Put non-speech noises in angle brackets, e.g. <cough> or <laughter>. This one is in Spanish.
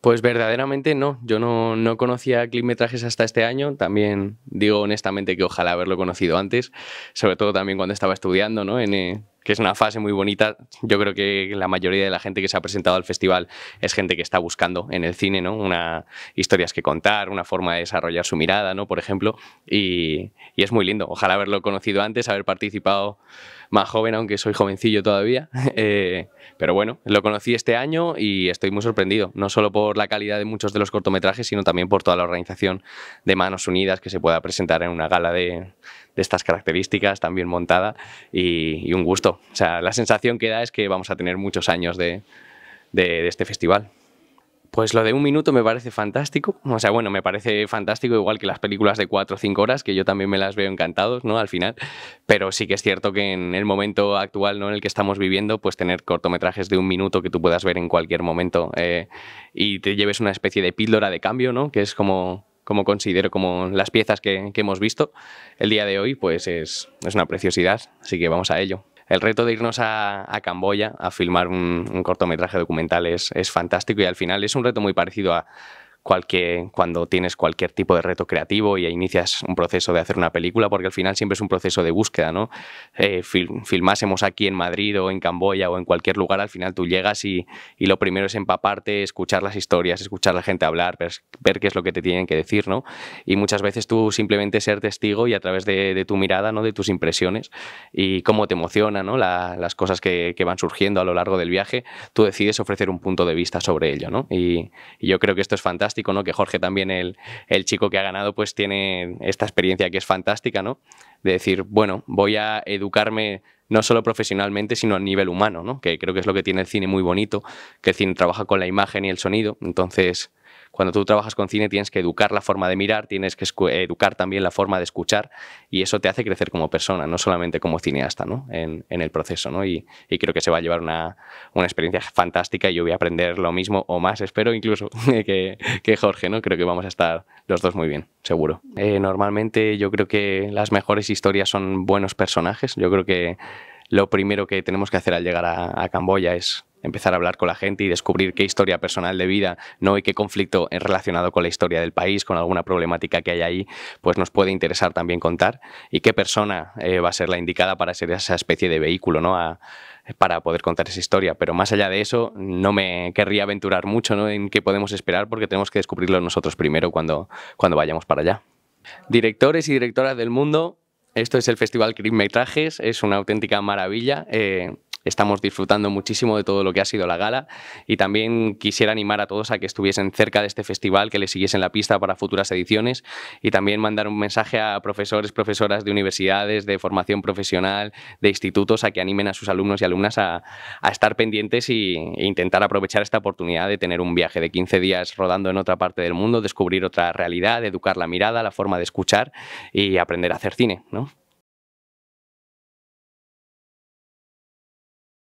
Pues verdaderamente no. Yo no, no conocía climetrajes hasta este año. También digo honestamente que ojalá haberlo conocido antes, sobre todo también cuando estaba estudiando, ¿no? En, eh, que es una fase muy bonita. Yo creo que la mayoría de la gente que se ha presentado al festival es gente que está buscando en el cine, ¿no? Una, historias que contar, una forma de desarrollar su mirada, ¿no? Por ejemplo, y, es muy lindo. Ojalá haberlo conocido antes, haber participado más joven, aunque soy jovencillo todavía. <laughs> Eh, pero bueno, lo conocí este año y estoy muy sorprendido, no solo por la calidad de muchos de los cortometrajes, sino también por toda la organización de Manos Unidas que se pueda presentar en una gala de, estas características, también montada, y un gusto sea, la sensación que da es que vamos a tener muchos años de, este festival. Pues lo de un minuto me parece fantástico. O sea, bueno, me parece fantástico, igual que las películas de cuatro o cinco horas, que yo también me las veo encantados, ¿no? Al final. Pero sí que es cierto que en el momento actual, ¿no? En el que estamos viviendo, pues tener cortometrajes de un minuto que tú puedas ver en cualquier momento eh, y te lleves una especie de píldora de cambio, ¿no? Que es como, como considero como las piezas que, hemos visto el día de hoy, pues es una preciosidad. Así que vamos a ello el reto de irnos a, Camboya a filmar un, cortometraje documental es fantástico y al final es un reto muy parecido a cualquier, cuando tienes cualquier tipo de reto creativo y inicias un proceso de hacer una película, porque al final siempre es un proceso de búsqueda, ¿no? Eh, filmásemos aquí en Madrid o en Camboya o en cualquier lugar, al final tú llegas y, lo primero es empaparte, escuchar las historias, escuchar a la gente hablar, ver, qué es lo que te tienen que decir, ¿no? Y muchas veces tú simplemente ser testigo y a través de, tu mirada, ¿no? De tus impresiones y cómo te emociona, ¿no? las cosas que, van surgiendo a lo largo del viaje, tú decides ofrecer un punto de vista sobre ello, ¿no? y, y yo creo que esto es fantástico ¿no? Que Jorge también, el, el chico que ha ganado, pues tiene esta experiencia que es fantástica, ¿no? De decir, bueno, voy a educarme no solo profesionalmente, sino a nivel humano, ¿no? Que creo que es lo que tiene el cine muy bonito, que el cine trabaja con la imagen y el sonido. Entonces, cuando tú trabajas con cine tienes que educar la forma de mirar, tienes que educar también la forma de escuchar y eso te hace crecer como persona, no solamente como cineasta ¿no? en, el proceso. ¿no? Y, creo que se va a llevar una, experiencia fantástica y yo voy a aprender lo mismo o más, espero incluso, <laughs> que, Jorge. ¿no? Creo que vamos a estar los dos muy bien, seguro. Eh, normalmente yo creo que las mejores historias son buenos personajes. Yo creo que lo primero que tenemos que hacer al llegar a, a Camboya es empezar a hablar con la gente y descubrir qué historia personal de vida no y qué conflicto es relacionado con la historia del país, con alguna problemática que hay ahí, pues nos puede interesar también contar y qué persona eh, va a ser la indicada para ser esa especie de vehículo, ¿no? para poder contar esa historia. Pero más allá de eso, no me querría aventurar mucho ¿no? en qué podemos esperar porque tenemos que descubrirlo nosotros primero cuando, cuando vayamos para allá. Directores y directoras del mundo, esto es el Festival Crimetrajes, es una auténtica maravilla. Eh, Estamos disfrutando muchísimo de todo lo que ha sido la gala y también quisiera animar a todos a que estuviesen cerca de este festival, que le siguiesen la pista para futuras ediciones y también mandar un mensaje a profesores, profesoras de universidades, de formación profesional, de institutos, a que animen a sus alumnos y alumnas a, estar pendientes y, e intentar aprovechar esta oportunidad de tener un viaje de 15 días rodando en otra parte del mundo, descubrir otra realidad, educar la mirada, la forma de escuchar y aprender a hacer cine, ¿no?